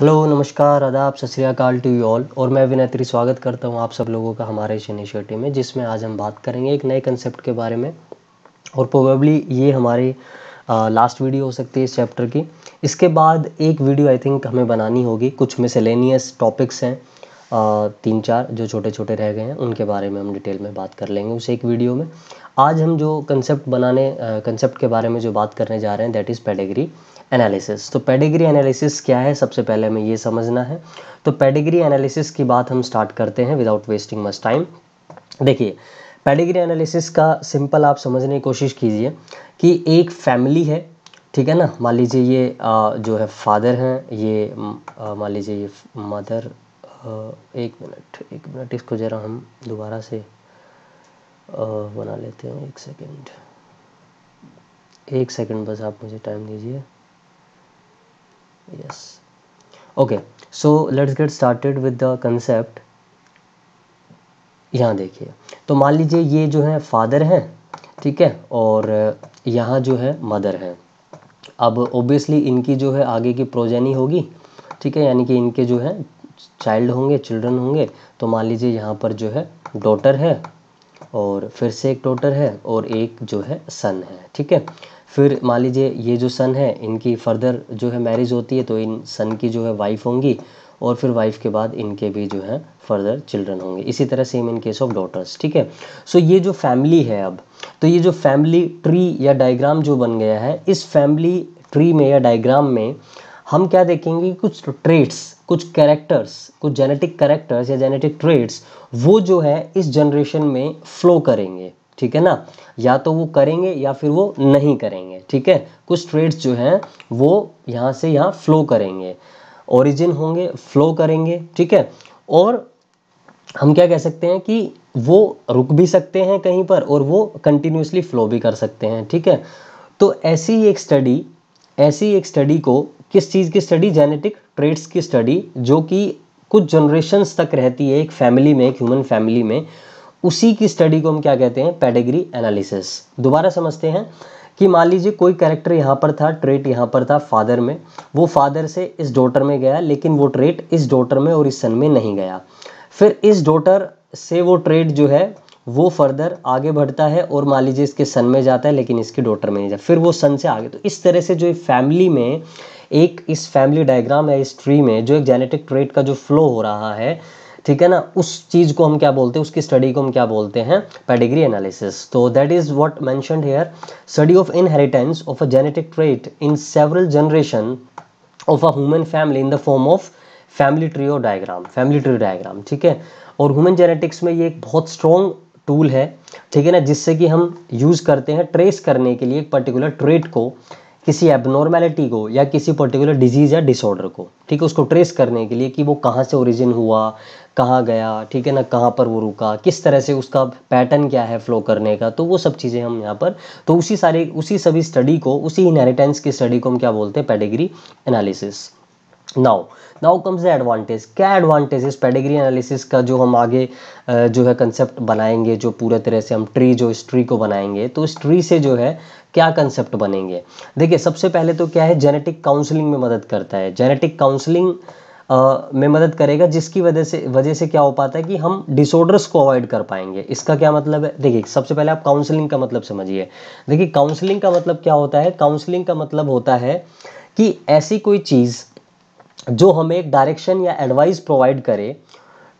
hello नमस्कार आदाब सत श्रीकाल टू यू ऑल और मैं अभिनेत्री स्वागत करता हूँ आप सब लोगों का हमारे इस इनिशिएटिव में जिसमें आज हम बात करेंगे एक नए कंसेप्ट के बारे में और प्रोबेबली ये हमारी लास्ट वीडियो हो सकती है इस चैप्टर की इसके बाद एक वीडियो आई थिंक हमें बनानी होगी कुछ मिसलेनियस टॉपिक्स हैं तीन चार जो छोटे छोटे रह गए हैं उनके बारे में हम डिटेल में बात कर लेंगे उस एक वीडियो में आज हम जो कंसेप्ट बनाने कंसेप्ट के बारे में जो बात करने जा रहे हैं दैट इज़ पेडिग्री एनालिसिस तो पेडिग्री एनालिसिस क्या है सबसे पहले हमें ये समझना है तो पेडिग्री एनालिसिस की बात हम स्टार्ट करते हैं विदाउट वेस्टिंग मच टाइम देखिए पेडिग्री एनालिसिस का सिंपल आप समझने की कोशिश कीजिए कि एक फैमिली है ठीक है ना मान लीजिए ये आ, जो है फादर हैं ये मान लीजिए ये मदर एक मिनट एक मिनट इसको ज़रा हम दोबारा से बना लेते हैं एक सेकेंड एक सेकेंड बस आप मुझे टाइम दीजिए yes okay so let's get started with the concept यहाँ देखिए तो मान लीजिए ये जो है फादर हैं ठीक है और यहाँ जो है मदर हैं अब ओबियसली इनकी जो है आगे की प्रोजेनी होगी ठीक है यानी कि इनके जो है चाइल्ड होंगे चिल्ड्रन होंगे तो मान लीजिए यहाँ पर जो है डॉटर है और फिर से एक टोटर है और एक जो है सन है ठीक है फिर मान लीजिए ये जो सन है इनकी फर्दर जो है मैरिज होती है तो इन सन की जो है वाइफ होंगी और फिर वाइफ के बाद इनके भी जो है फर्दर चिल्ड्रन होंगे इसी तरह same in case of daughters ठीक है सो ये जो फैमिली है अब तो ये जो फैमिली ट्री या डायग्राम जो बन गया है इस फैमिली ट्री में या डायग्राम में हम क्या देखेंगे कुछ ट्रेट्स कुछ कैरेक्टर्स कुछ जेनेटिक कैरेक्टर्स या जेनेटिक ट्रेट्स वो जो है इस जनरेशन में फ्लो करेंगे ठीक है ना या तो वो करेंगे या फिर वो नहीं करेंगे ठीक है कुछ ट्रेड्स जो हैं वो यहाँ से यहाँ फ्लो करेंगे ओरिजिन होंगे फ्लो करेंगे ठीक है और हम क्या कह सकते हैं कि वो रुक भी सकते हैं कहीं पर और वो कंटिन्यूसली फ्लो भी कर सकते हैं ठीक है तो ऐसी एक स्टडी ऐसी एक स्टडी को किस चीज़ की स्टडी जेनेटिक ट्रेड्स की स्टडी जो कि कुछ जनरेशन्स तक रहती है एक फैमिली में एक ह्यूमन फैमिली में उसी की स्टडी को हम क्या कहते हैं पेडेग्री एनालिसिस दोबारा समझते हैं कि मान लीजिए कोई कैरेक्टर यहाँ पर था ट्रेट यहाँ पर था फादर में वो फादर से इस डॉटर में गया लेकिन वो ट्रेट इस डॉटर में और इस सन में नहीं गया फिर इस डॉटर से वो ट्रेट जो है वो फर्दर आगे बढ़ता है और मान लीजिए इसके सन में जाता है लेकिन इसके डॉटर में नहीं जाता फिर वो सन से आगे तो इस तरह से जो फैमिली में एक इस फैमिली डायग्राम या इस ट्री में जो एक जेनेटिक ट्रेट का जो फ्लो हो रहा है ठीक है ना उस चीज़ को हम क्या बोलते हैं उसकी स्टडी को हम क्या बोलते हैं पेडिग्री एनालिसिस तो दैट इज़ व्हाट मैं here study of inheritance of a genetic trait in several generation of a human family in the form of family tree or diagram family tree diagram ठीक है और human genetics में ये एक बहुत strong tool है ठीक है ना जिससे कि हम यूज़ करते हैं ट्रेस करने के लिए एक पर्टिकुलर ट्रेट को किसी एबनॉर्मेलिटी को या किसी पर्टिकुलर डिजीज़ या डिसऑर्डर को ठीक है उसको ट्रेस करने के लिए कि वो कहाँ से ओरिजिन हुआ कहाँ गया ठीक है ना कहाँ पर वो रुका किस तरह से उसका पैटर्न क्या है फ्लो करने का तो वो सब चीज़ें हम यहाँ पर तो उसी सारे उसी सभी स्टडी को उसी इनहेरिटेंस की स्टडी को हम क्या बोलते हैं pedigree analysis now now comes the advantage क्या एडवांटेज इस पेडिग्री एनालिसिस का जो हम आगे जो है कंसेप्ट बनाएंगे जो पूरे तरह से हम ट्री जो इस ट्री को बनाएंगे तो इस ट्री से जो है क्या कंसेप्ट बनेंगे देखिए सबसे पहले तो क्या है जेनेटिक काउंसलिंग में मदद करता है जेनेटिक काउंसलिंग में मदद करेगा जिसकी वजह से वजह से क्या हो पाता है कि हम डिसऑर्डर्स को अवॉइड कर पाएंगे इसका क्या मतलब है देखिए सबसे पहले आप काउंसलिंग का मतलब समझिए देखिए काउंसलिंग का मतलब क्या होता है काउंसलिंग का मतलब होता है कि ऐसी कोई चीज़ जो हमें एक डायरेक्शन या एडवाइस प्रोवाइड करे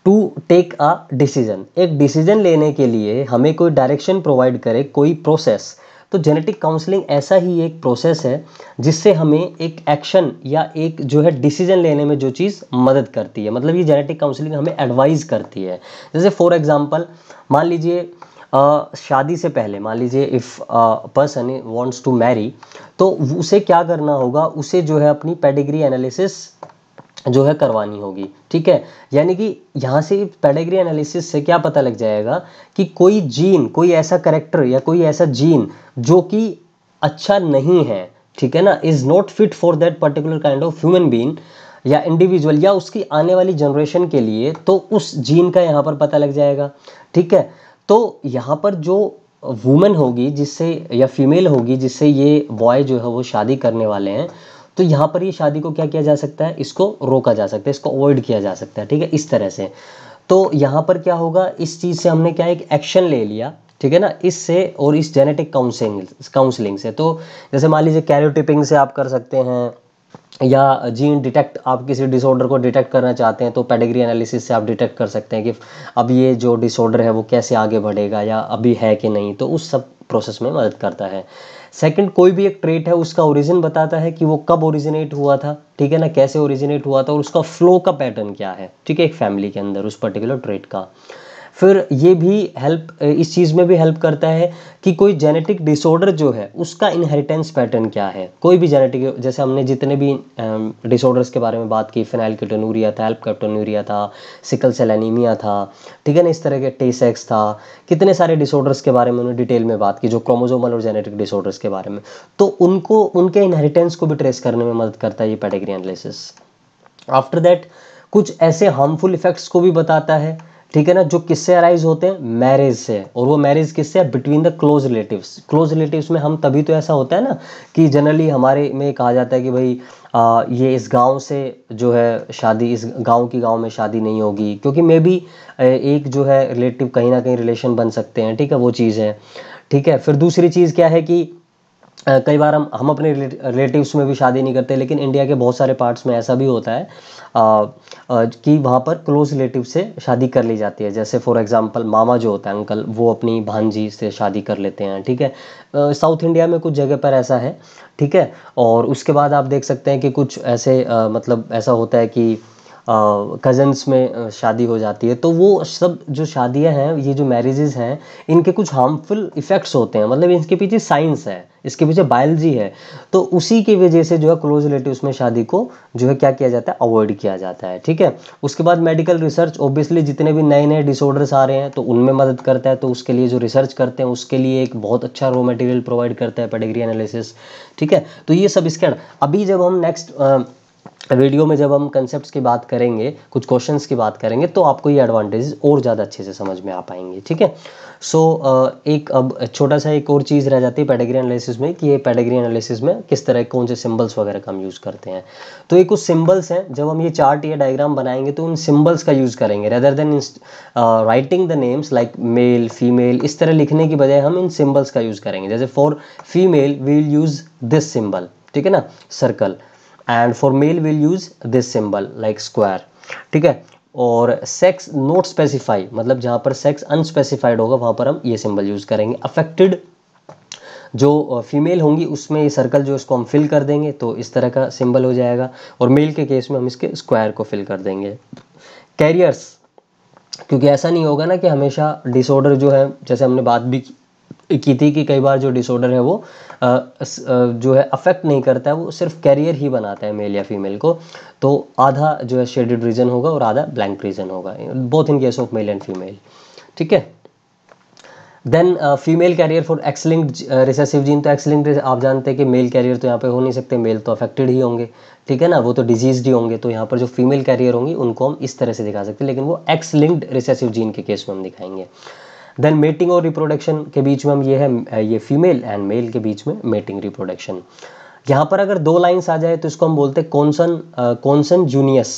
टू टेक अ डिसीजन एक डिसीजन लेने के लिए हमें कोई डायरेक्शन प्रोवाइड करे कोई प्रोसेस तो जेनेटिक काउंसलिंग ऐसा ही एक प्रोसेस है जिससे हमें एक एक्शन या एक जो है डिसीजन लेने में जो चीज़ मदद करती है मतलब ये जेनेटिक काउंसलिंग हमें एडवाइज़ करती है जैसे फॉर एग्जांपल मान लीजिए शादी से पहले मान लीजिए if person wants to marry तो उसे क्या करना होगा उसे जो है अपनी पेडिग्री एनालिसिस जो है करवानी होगी ठीक है यानी कि यहाँ से पेडेग्री एनालिसिस से क्या पता लग जाएगा कि कोई जीन कोई ऐसा करेक्टर या कोई ऐसा जीन जो कि अच्छा नहीं है ठीक है ना is not fit for that particular kind of human being या इंडिविजुअल या उसकी आने वाली जनरेशन के लिए तो उस जीन का यहाँ पर पता लग जाएगा ठीक है तो यहाँ पर जो वुमेन होगी जिससे या फीमेल होगी जिससे ये बॉय जो है वो शादी करने वाले हैं तो यहाँ पर ये शादी को क्या किया जा सकता है इसको रोका जा सकता है इसको अवॉइड किया जा सकता है ठीक है इस तरह से तो यहाँ पर क्या होगा इस चीज़ से हमने क्या एक एक्शन ले लिया ठीक है ना इससे और इस जेनेटिक काउंसिलिंग काउंसलिंग से तो जैसे मान लीजिए कैरियोटिपिंग से आप कर सकते हैं या जीन डिटेक्ट आप किसी डिसऑर्डर को डिटेक्ट करना चाहते हैं तो पेडिग्री एनालिसिस से आप डिटेक्ट कर सकते हैं कि अब ये जो डिसऑर्डर है वो कैसे आगे बढ़ेगा या अभी है कि नहीं तो उस सब प्रोसेस में मदद करता है सेकंड कोई भी एक ट्रेट है उसका ओरिजिन बताता है कि वो कब ओरिजिनेट हुआ था ठीक है ना कैसे ओरिजिनेट हुआ था और उसका फ्लो का पैटर्न क्या है ठीक है एक फैमिली के अंदर उस पर्टिकुलर ट्रेट का फिर ये भी हेल्प इस चीज़ में भी हेल्प करता है कि कोई जेनेटिक डिसऑर्डर जो है उसका इनहेरिटेंस पैटर्न क्या है कोई भी जेनेटिक जैसे हमने जितने भी डिसऑर्डर्स के बारे में बात की फिनाइल किटोनूरिया था एल्प कैटोनूरिया था सिकल सेल एनीमिया था ठीक है ना इस तरह के टेसेक्स था कितने सारे डिसऑर्डर्स के बारे में उन्होंने डिटेल में बात की जो क्रोमोजोमल और जेनेटिक डिसऑर्डर्स के बारे में तो उनको उनके इनहेरिटेंस को भी ट्रेस करने में मदद करता है ये पैटेगरी एनालिसिस आफ्टर दैट कुछ ऐसे हार्मफुल इफेक्ट्स को भी बताता है ठीक है ना जो किससे अराइज होते हैं मैरिज से और वो मैरिज किससे between the close relatives close relatives में हम तभी तो ऐसा होता है ना कि जनरली हमारे में कहा जाता है कि भाई आ, ये इस गांव से जो है शादी इस गांव की गांव में शादी नहीं होगी क्योंकि मे भी एक जो है रिलेटिव कहीं ना कहीं रिलेशन बन सकते हैं ठीक है वो चीज़ है ठीक है फिर दूसरी चीज़ क्या है कि कई बार हम हम अपने रिलेटिव्स में भी शादी नहीं करते लेकिन इंडिया के बहुत सारे पार्ट्स में ऐसा भी होता है आ, कि वहाँ पर क्लोज रिलेटिव से शादी कर ली जाती है जैसे फॉर एग्जांपल मामा जो होता है अंकल वो अपनी भांजी से शादी कर लेते हैं ठीक है साउथ इंडिया में कुछ जगह पर ऐसा है ठीक है और उसके बाद आप देख सकते हैं कि कुछ ऐसे आ, मतलब ऐसा होता है कि कज़न्स में शादी हो जाती है तो वो सब जो शादियाँ हैं ये जो मैरिजेज़ हैं इनके कुछ हार्मफुल इफ़ेक्ट्स होते हैं मतलब इनके पीछे साइंस है इसके पीछे बायोलॉजी है तो उसी की वजह से जो है क्लोज रिलेटिव में शादी को जो है क्या किया जाता है अवॉइड किया जाता है ठीक है उसके बाद मेडिकल रिसर्च ऑब्वियसली जितने भी नए नए डिसऑर्डर्स आ रहे हैं तो उनमें मदद करता है तो उसके लिए जो रिसर्च करते हैं उसके लिए एक बहुत अच्छा रॉ मटेरियल प्रोवाइड करता है पेडिग्री एनालिसिस ठीक है तो ये सब इसके अभी जब हम नेक्स्ट वीडियो में जब हम कंसेप्ट की बात करेंगे कुछ क्वेश्चन की बात करेंगे तो आपको ये एडवांटेजेस और ज़्यादा अच्छे से समझ में आ पाएंगे ठीक है सो so, एक अब छोटा सा एक और चीज़ रह जाती है पैडेग्री एनालिसिस में कि ये पैडेग्री एनालिसिस में किस तरह कौन से सिंबल्स वगैरह का हम यूज़ करते हैं तो ये कुछ सिंबल्स हैं जब हम ये चार्ट या डायग्राम बनाएंगे तो उन सिंबल्स का यूज़ करेंगे rather than writing the names like male female इस तरह लिखने की बजाय हम इन सिम्बल्स का यूज़ करेंगे जैसे for female we'll use this symbol ठीक है ना circle and for male will use this symbol like square ठीक है और सेक्स नोट स्पेसिफाई मतलब जहाँ पर सेक्स अनस्पेसिफाइड होगा वहां पर हम ये सिंबल यूज़ करेंगे अफेक्टेड जो फीमेल होंगी उसमें ये सर्कल जो इसको हम फिल कर देंगे तो इस तरह का सिंबल हो जाएगा और मेल के केस में हम इसके स्क्वायर को फिल कर देंगे कैरियर्स क्योंकि ऐसा नहीं होगा ना कि हमेशा डिसऑर्डर जो है जैसे हमने बात भी की थी कि कई बार जो डिसऑर्डर है वो आ, आ, जो है अफेक्ट नहीं करता है वो सिर्फ कैरियर ही बनाता है मेल या फीमेल को तो आधा जो है शेडेड रीजन होगा और आधा ब्लैंक रीजन होगा both in case of male and female ठीक है then female carrier for X linked recessive gene तो एक्सलिंग आप जानते हैं कि मेल कैरियर तो यहाँ पे हो नहीं सकते मेल तो अफेक्टेड ही होंगे ठीक है ना वो तो डिजीज ही होंगे तो यहाँ पर जो फीमेल कैरियर होंगी उनको हम इस तरह से दिखा सकते हैं लेकिन वो एक्स रिसेसिव जीन के केस में हम दिखाएंगे देन मेटिंग और रिप्रोडक्शन के बीच में हम ये है ये फीमेल एंड मेल के बीच में मेटिंग रिप्रोडक्शन यहाँ पर अगर दो लाइन्स आ जाए तो इसको हम बोलते हैं कौनसन कौनसन जूनियस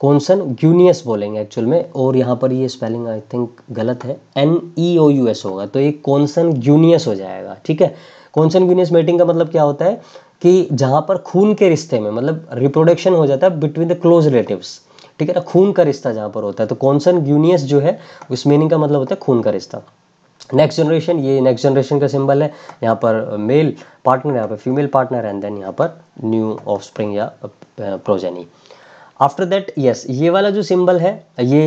कौनसन ग्यूनियस बोलेंगे एक्चुअल में और यहाँ पर ये स्पेलिंग आई थिंक गलत है N E O U S होगा तो ये कौनसन ग्यूनियस हो जाएगा ठीक है कौनसन ग्यूनियस मेटिंग का मतलब क्या होता है कि जहाँ पर खून के रिश्ते में मतलब रिप्रोडक्शन हो जाता है बिटवीन द क्लोज रिलेटिव्स ठीक है ना खून का रिश्ता जहाँ पर होता है तो कॉन्सन ग्यूनियस जो है उस मीनिंग का मतलब होता है खून का रिश्ता नेक्स्ट जनरेशन ये नेक्स्ट जनरेशन का सिंबल है यहाँ पर मेल पार्टनर यहाँ पर फीमेल पार्टनर एंड देन यहाँ पर न्यू स्प्रिंग या प्रोजेनी आफ्टर दैट यस ये वाला जो सिंबल है ये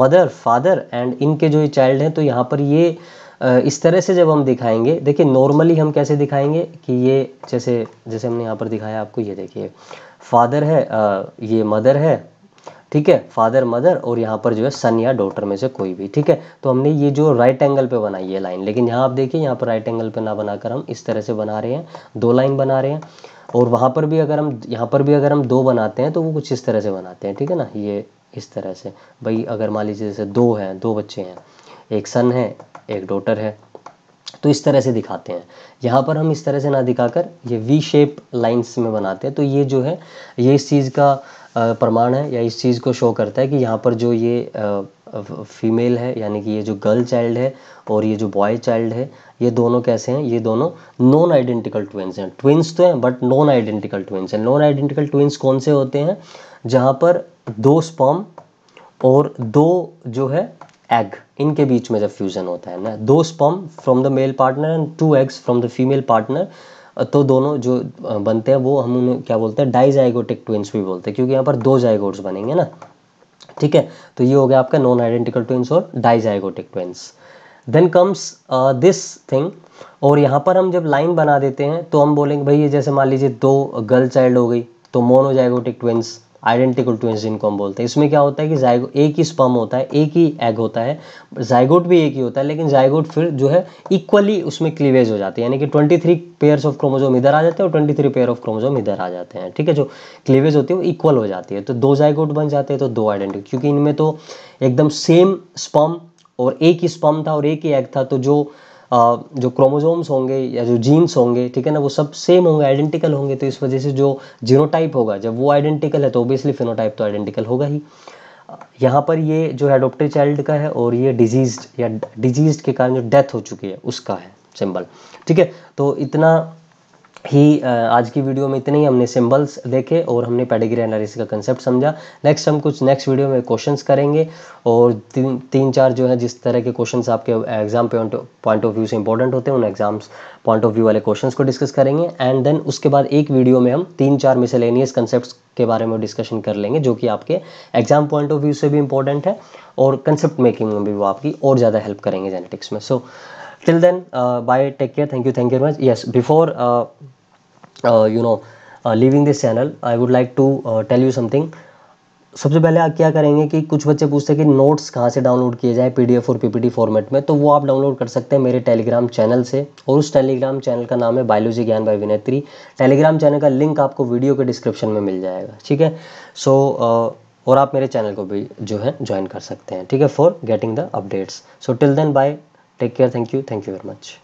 मदर फादर एंड इनके जो ये चाइल्ड हैं तो यहाँ पर ये uh, इस तरह से जब हम दिखाएंगे देखिए नॉर्मली हम कैसे दिखाएंगे कि ये जैसे जैसे हमने यहाँ पर दिखाया आपको ये देखिए फादर है uh, ये मदर है ठीक है फादर मदर और यहाँ पर जो है सन या डॉटर में से कोई भी ठीक है तो हमने ये जो राइट एंगल पे बनाई है लाइन लेकिन यहाँ आप देखिए यहाँ पर राइट एंगल पे ना बनाकर हम इस तरह से बना रहे हैं दो लाइन बना रहे हैं और वहाँ पर भी अगर हम यहाँ पर भी अगर हम दो बनाते हैं तो वो कुछ इस तरह से बनाते हैं ठीक है ना ये इस तरह से भाई अगर मान लीजिए जैसे दो हैं दो बच्चे हैं एक सन है एक डॉटर है तो इस तरह से दिखाते हैं यहाँ पर हम इस तरह से ना दिखाकर ये वी शेप लाइन्स में बनाते हैं तो ये जो है ये इस चीज़ का प्रमाण है या इस चीज़ को शो करता है कि यहाँ पर जो ये फीमेल है यानी कि ये जो गर्ल चाइल्ड है और ये जो बॉय चाइल्ड है ये दोनों कैसे हैं ये दोनों नॉन आइडेंटिकल ट्विन्स हैं ट्विन्स तो हैं बट नॉन आइडेंटिकल ट्विन्स हैं नॉन आइडेंटिकल ट्विन्स कौन से होते हैं जहाँ पर दो स्पॉम और दो जो है एग इनके बीच में जब फ्यूज़न होता है ना दो sperm from the male partner and two eggs from the female partner तो दोनों जो बनते हैं वो हम उन्हें क्या बोलते हैं डाइजाइगोटिक ट्विंस भी बोलते हैं क्योंकि यहाँ पर दो जाइगोट्स बनेंगे ना ठीक है तो ये हो गया आपका non identical twins or dizygotic twins then comes this thing और यहाँ पर हम जब लाइन बना देते हैं तो हम बोलेंगे भाई ये जैसे मान लीजिए दो गर्ल चाइल्ड हो गई तो मोनोजाइगोटिक ट्विंस आइडेंटिकल टू को हम बोलते हैं इसमें क्या होता है कि जायगो एक ही स्पम होता है एक ही एग होता है जायगोट भी एक ही होता है लेकिन जायगोट फिर जो है इक्वली उसमें क्लीवेज हो जाती है यानी कि twenty three pairs of chromosome इधर आ जाते हैं और twenty three pair of chromosome इधर आ जाते हैं ठीक है जो क्लीवेज होती है वो इक्वल हो जाती है तो दो जायगोट बन जाते हैं तो दो आइडेंटिकल क्योंकि इनमें तो एकदम सेम स्पम और एक ही स्पम था और एक ही एग था तो जो जो क्रोमोजोम्स होंगे या जो जीन्स होंगे ठीक है ना वो सब सेम होंगे आइडेंटिकल होंगे तो इस वजह से जो जीनोटाइप होगा जब वो आइडेंटिकल है तो ओबियसली फिनोटाइप तो आइडेंटिकल होगा ही यहाँ पर ये जो एडोप्टेड चाइल्ड का है और ये डिजीज या डिजीज के कारण जो डेथ हो चुकी है उसका है सिंबल ठीक है तो इतना ही आज की वीडियो में इतने ही हमने सिंबल्स देखे और हमने पेडिग्री एनालिसिस का कंसेप्ट समझा नेक्स्ट हम कुछ नेक्स्ट वीडियो में क्वेश्चंस करेंगे और तीन तीन चार जो है जिस तरह के क्वेश्चंस आपके एग्जाम पॉइंट ऑफ व्यू से इंपॉर्टेंट होते हैं उन एग्जाम्स पॉइंट ऑफ व्यू वाले क्वेश्चंस को डिस्कस करेंगे एंड देन उसके बाद एक वीडियो में हम तीन चार मिसेलेनियस कंसेप्ट के बारे में डिस्कशन कर लेंगे जो कि आपके एग्जाम पॉइंट ऑफ व्यू से भी इंपॉर्टेंट है और कंसेप्ट मेकिंग में भी वो आपकी और ज़्यादा हेल्प करेंगे जेनेटिक्स में so so, till then uh, bye take care thank you thank you very much yes before uh, you know leaving this channel I would like to tell you something सबसे पहले आप क्या करेंगे कि कुछ बच्चे पूछते हैं कि नोट्स कहाँ से डाउनलोड किए जाए पीडीएफ और पीपीटी फॉर्मेट में तो वो आप डाउनलोड कर सकते हैं मेरे टेलीग्राम चैनल से और उस टेलीग्राम चैनल का नाम है biology Gyan by Vinetri Telegram channel का लिंक आपको वीडियो के डिस्क्रिप्शन में मिल जाएगा ठीक है सो uh, और आप मेरे चैनल को भी जो है ज्वाइन कर सकते हैं ठीक है for getting the updates so till then bye take care thank you thank you very much